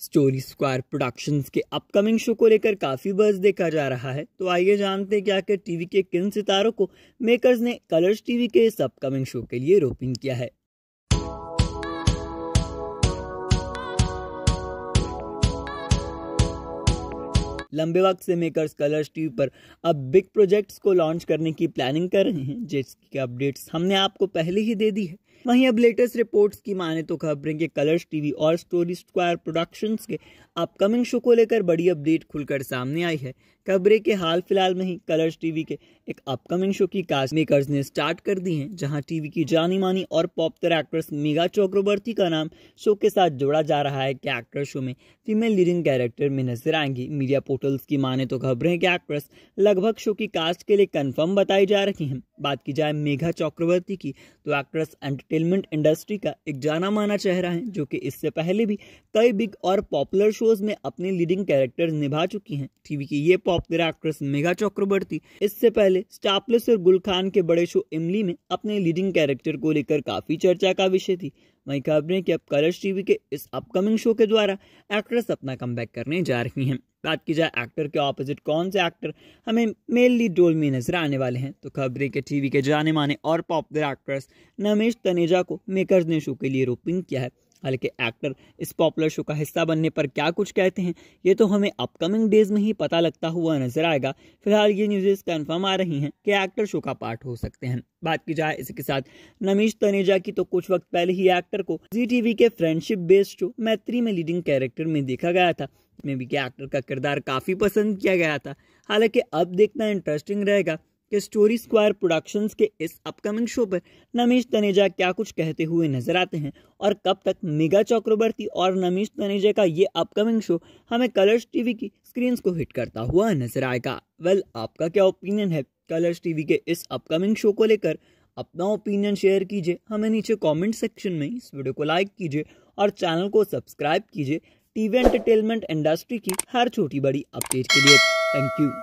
story Square Productions के upcoming show को लेकर काफ़ी बर्ज देखा जा रहा है तो आइए जानते हैं कि आखिर टीवी के किन सितारों को मेकर्स ने कलर्स टीवी के इस अपकमिंग शो के लिए रोपिंग किया है लंबे वक्त से मेकर्स कलर्स टीवी पर अब बिग प्रोजेक्ट्स को लॉन्च करने की प्लानिंग कर रहे हैं जिसकी अपडेट्स हमने आपको पहले ही दे दी है वहीं अब लेटेस्ट रिपोर्ट्स की माने तो खबरें के कलर्स टीवी और स्टोरी स्क्वायर प्रोडक्शंस के अपकमिंग शो को लेकर बड़ी अपडेट खुलकर सामने आई है खबरें के हाल फिलहाल में ही कलर्स टीवी के एक अपकमिंग शो की कास्ट मेकर्स ने स्टार्ट कर दी है जहां टीवी की जानी मानी और पॉपुलर एक्ट्रेस मेगा चक्रवर्ती का नाम शो के साथ जोड़ा जा रहा है कि एक्टर शो में फीमेल लीडिंग कैरेक्टर में नजर आएंगी मीडिया पोर्टल्स की माने तो खबरें कि एक्ट्रेस लगभग शो की कास्ट के लिए कन्फर्म बताई जा रही हैं बात की जाए मेघा चक्रवर्ती की तो एक्ट्रेस एंटरटेनमेंट इंडस्ट्री का एक जाना माना चेहरा है जो कि इससे पहले भी कई बिग और पॉपुलर शोज में अपने लीडिंग कैरेक्टर निभा चुकी हैं टीवी की ये पॉपुलर एक्ट्रेस मेघा चक्रवर्ती इससे पहले स्टार और गुल खान के बड़े शो इमली में अपने लीडिंग कैरेक्टर को लेकर काफ़ी चर्चा का विषय थी वही खबरें की अब कलर्स टीवी के इस अपकमिंग शो के द्वारा एक्ट्रेस अपना कम करने जा रही है बात की जाए एक्टर के ऑपोजिट कौन से एक्टर हमें मेनली डोल में नजर आने वाले हैं तो खबरें के टीवी के जाने माने और पॉपुलर एक्ट्रेस नमेश तनेजा को मेकर्स ने शो के लिए रोपिंग किया है हालांकि एक्टर इस पॉपुलर शो का हिस्सा बनने पर क्या कुछ कहते हैं ये तो हमें अपकमिंग डेज में ही पता लगता हुआ नजर आएगा फिलहाल ये न्यूज कंफर्म आ रही हैं कि एक्टर शो का पार्ट हो सकते हैं बात की जाए इसके साथ नमीश तनेजा की तो कुछ वक्त पहले ही एक्टर को जी टीवी के फ्रेंडशिप बेस्ड शो मैत्री में लीडिंग कैरेक्टर में देखा गया था में भी के एक्टर का किरदार काफी पसंद किया गया था हालांकि अब देखना इंटरेस्टिंग रहेगा कि स्टोरी स्क्वायर प्रोडक्शंस के इस अपकमिंग शो पर नमीश तनेजा क्या कुछ कहते हुए नजर आते हैं और कब तक मेगा चक्रवर्ती और नमीश तनेजा का ये अपकमिंग शो हमें कलर्स टीवी की स्क्रीन को हिट करता हुआ नजर आएगा वेल आपका क्या ओपिनियन है कलर्स टीवी के इस अपकमिंग शो को लेकर अपना ओपिनियन शेयर कीजिए हमें नीचे कॉमेंट सेक्शन में इस वीडियो को लाइक कीजिए और चैनल को सब्सक्राइब कीजिए टीवी एंटरटेनमेंट इंडस्ट्री की हर छोटी बड़ी अपडेट के लिए थैंक यू